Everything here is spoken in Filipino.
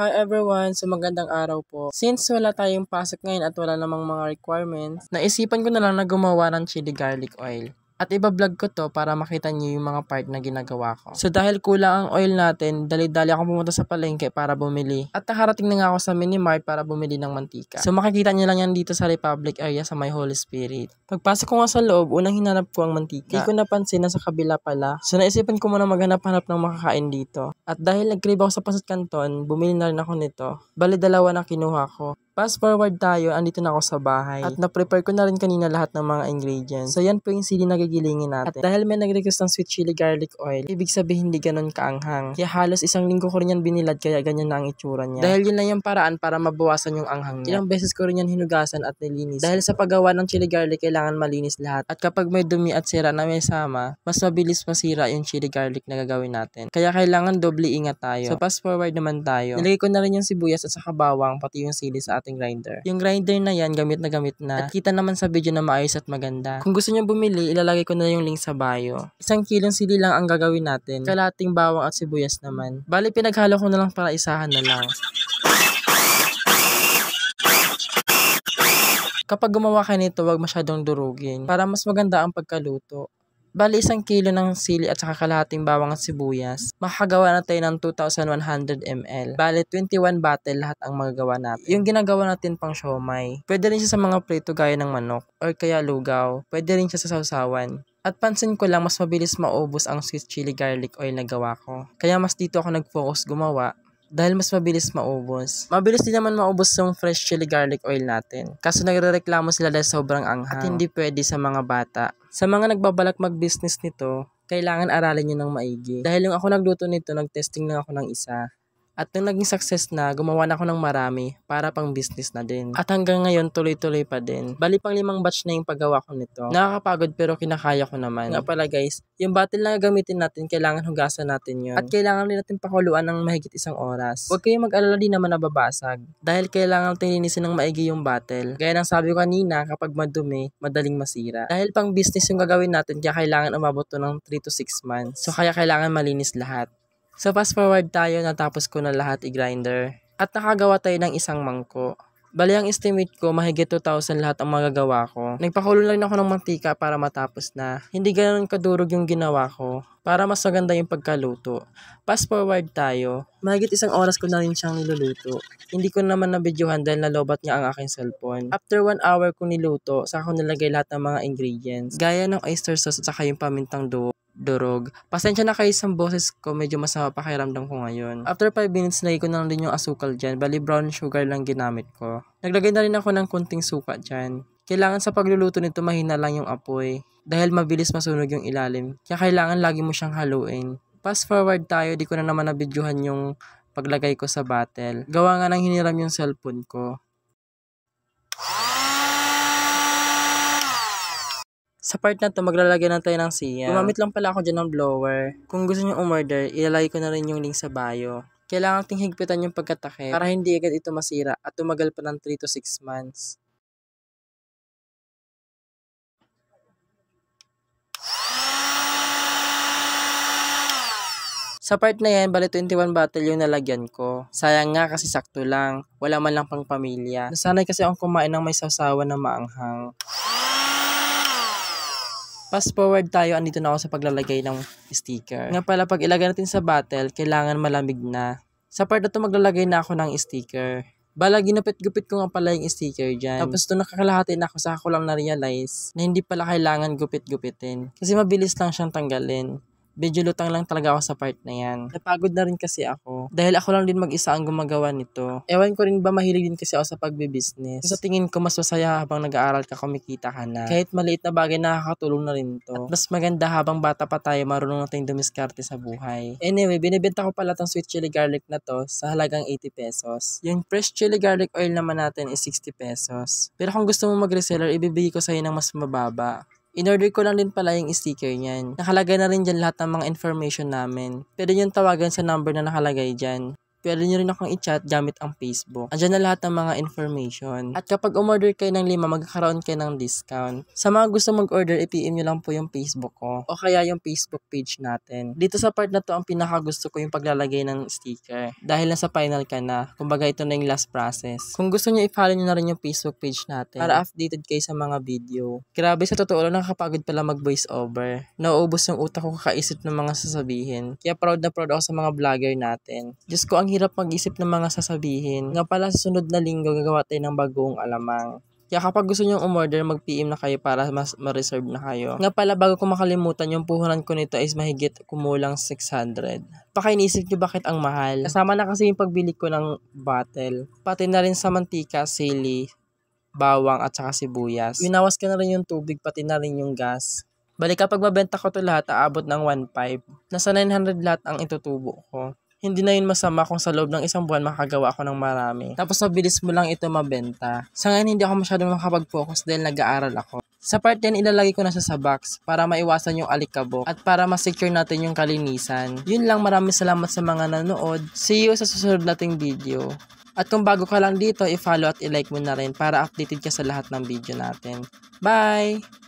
Hi everyone! So magandang araw po. Since wala tayong pasok ngayon at wala namang mga requirements, naisipan ko na lang na gumawa ng chili garlic oil. At iba-vlog ko to para makita niyo yung mga part na ginagawa ko. So dahil kulang ang oil natin, dali-dali ako pumunta sa palengke para bumili. At nakarating na nga ako sa minimart para bumili ng mantika. So makikita niyo lang yan dito sa Republic area sa My Holy Spirit. Pagpasok ko nga sa loob, unang hinanap ko ang mantika. Hindi ko napansin na sa kabila pala. So naisipan ko muna maghanap-hanap ng makakain dito. At dahil nag ako sa Pasat Canton, bumili na rin ako nito. Bali dalawa na kinuha ko. Fast forward tayo, andito na ako sa bahay. At na-prepare ko na rin kanina lahat ng mga ingredients. So yan po yung sili na gigilingin natin. At dahil may nag-request ng sweet chili garlic oil, ibig sabihin hindi ganun kaanghang. Kaya halos isang linggo ko rin yan binilad kaya ganyan na ang itsura niya. Dahil yun lang yung paraan para mabawasan yung anghang niya. Ilang beses ko rin yan hinugasan at nilinis. Dahil sa paggawa ng chili garlic, kailangan malinis lahat. At kapag may dumi at sira na may sama, mas mabilis masira yung chili garlic na gagawin natin. Kaya kailangan doble ingat tayo. So fast forward naman tayo. Nilagay ko na rin yung sibuyas at saka bawang, pati yung sili sa ating grinder. Yung grinder na yan, gamit na gamit na. At kita naman sa video na maayos at maganda. Kung gusto nyo bumili, ilalagay ko na yung link sa bio. Isang kilong sili lang ang gagawin natin. Kalating bawang at sibuyas naman. Bali, pinaghalo ko na lang para isahan na lang. Kapag gumawa ka nito, huwag masyadong durugin para mas maganda ang pagkaluto. Bali, isang kilo ng sili at saka kalahating bawang at sibuyas. Makagawa na tayo ng 2,100 ml. Bali, 21 bottle lahat ang magagawa natin. Yung ginagawa natin pang siomay. Pwede rin siya sa mga prito gaya ng manok or kaya lugaw. Pwede rin siya sa sausawan. At pansin ko lang mas mabilis maubos ang sweet chili garlic oil na gawa ko. Kaya mas dito ako nag-focus gumawa dahil mas mabilis maubos. Mabilis din naman maubos yung fresh chili garlic oil natin. Kaso nagrereklamo sila dahil sobrang anghang at hindi pwede sa mga bata. Sa mga nagbabalak mag-business nito, kailangan aralin nyo ng maigi. Dahil yung ako nagluto nito, nagtesting lang ako ng isa. At nung naging success na, gumawa na ako ng marami para pang business na din. At hanggang ngayon, tuloy-tuloy pa din. Bali pang limang batch na yung paggawa ko nito. Nakakapagod pero kinakaya ko naman. Nga pala guys, yung battle na gamitin natin, kailangan hugasan natin yun. At kailangan din natin pakuluan ng mahigit isang oras. Huwag kayong mag-alala din naman nababasag. Dahil kailangan natin linisin ng maigi yung battle. Gaya ng sabi ko kanina, kapag madumi, madaling masira. Dahil pang business yung gagawin natin, kaya kailangan umabot to ng 3 to 6 months. So kaya kailangan malinis lahat. So fast forward tayo, natapos ko na lahat i-grinder. At nakagawa tayo ng isang mangko. Bali ang estimate ko, mahigit 2,000 lahat ang magagawa ko. Nagpakulo lang ako ng mantika para matapos na. Hindi ganoon kadurog yung ginawa ko para mas maganda yung pagkaluto. Fast forward tayo, mahigit isang oras ko na rin siyang niluluto. Hindi ko naman nabidyohan dahil nalobat niya ang aking cellphone. After 1 hour ko niluto, saka ko nilagay lahat ng mga ingredients. Gaya ng oyster sauce at saka yung pamintang duo durog. Pasensya na kayo sa boses ko, medyo masama pakiramdam ko ngayon. After 5 minutes, lagay ko na lang din yung asukal dyan, bali brown sugar lang ginamit ko. Naglagay na rin ako ng kunting suka dyan. Kailangan sa pagluluto nito mahina lang yung apoy dahil mabilis masunog yung ilalim. Kaya kailangan lagi mo siyang haluin. Fast forward tayo, di ko na naman nabidyohan yung paglagay ko sa battle. Gawa nga nang hiniram yung cellphone ko. Sa part na to, maglalagay na tayo ng siya. Gumamit lang pala ako dyan ng blower. Kung gusto nyo umorder, ilalagay ko na rin yung link sa bio. Kailangan ting higpitan yung pagkatakip para hindi agad ito masira at tumagal pa ng 3 to 6 months. Sa part na yan, bali 21 battle yung nalagyan ko. Sayang nga kasi sakto lang. Wala man lang pang pamilya. Nasanay kasi akong kumain ng may sawsawan na maanghang. Fast forward tayo, andito na ako sa paglalagay ng sticker. Nga pala, pag ilagay natin sa battle, kailangan malamig na. Sa part na to, maglalagay na ako ng sticker. Bala, ginupit-gupit ko nga pala yung sticker dyan. Tapos to nakakalahati ako, sa ako lang na-realize na hindi pala kailangan gupit-gupitin. Kasi mabilis lang siyang tanggalin medyo lutang lang talaga ako sa part na yan. Napagod na rin kasi ako. Dahil ako lang din mag-isa ang gumagawa nito. Ewan ko rin ba mahilig din kasi ako sa pagbe-business. Sa tingin ko mas masaya habang nag-aaral ka kumikita ka na. Kahit maliit na bagay nakakatulong na rin to. At mas maganda habang bata pa tayo marunong natin dumiskarte sa buhay. Anyway, binibenta ko pala tong sweet chili garlic na to sa halagang 80 pesos. Yung fresh chili garlic oil naman natin is 60 pesos. Pero kung gusto mo mag-reseller, ibibigay ko sa'yo ng mas mababa. In-order ko lang din pala yung sticker niyan. Nakalagay na rin dyan lahat ng mga information namin. Pwede nyo tawagan sa number na nakalagay dyan pwede nyo rin akong i-chat gamit ang Facebook. Andiyan na lahat ng mga information. At kapag umorder kayo ng lima, magkakaroon kayo ng discount. Sa mga gusto mag-order, i-PM nyo lang po yung Facebook ko o kaya yung Facebook page natin. Dito sa part na to, ang pinaka gusto ko yung paglalagay ng sticker. Dahil nasa final ka na, kumbaga ito na yung last process. Kung gusto nyo, i-follow nyo na rin yung Facebook page natin para updated kayo sa mga video. Grabe sa totoo lang, nakakapagod pala mag-voice over. Nauubos yung utak ko kakaisip ng mga sasabihin. Kaya proud na proud ako sa mga vlogger natin. Diyos ko, ang hirap mag-isip ng mga sasabihin. Nga pala, sa sunod na linggo, gagawa tayo ng bagong alamang. Kaya kapag gusto nyong umorder, mag-PM na kayo para mas ma-reserve na kayo. Nga pala, bago ko makalimutan, yung puhunan ko nito is mahigit kumulang 600. Baka inisip nyo bakit ang mahal. Kasama na kasi yung pagbili ko ng bottle. Pati na rin sa mantika, sili, bawang at saka sibuyas. Winawas ka na rin yung tubig, pati na rin yung gas. Balik kapag mabenta ko to lahat, aabot ng 1.5. Nasa 900 lahat ang itutubo ko hindi na yun masama kung sa loob ng isang buwan makagawa ako ng marami. Tapos mabilis mo lang ito mabenta. Sa ngayon hindi ako masyadong makapag-focus dahil nag-aaral ako. Sa part 10, ilalagay ko na siya sa box para maiwasan yung alikabok at para ma-secure natin yung kalinisan. Yun lang, maraming salamat sa mga nanood. See you sa susunod nating video. At kung bago ka lang dito, i-follow at i-like mo na rin para updated ka sa lahat ng video natin. Bye!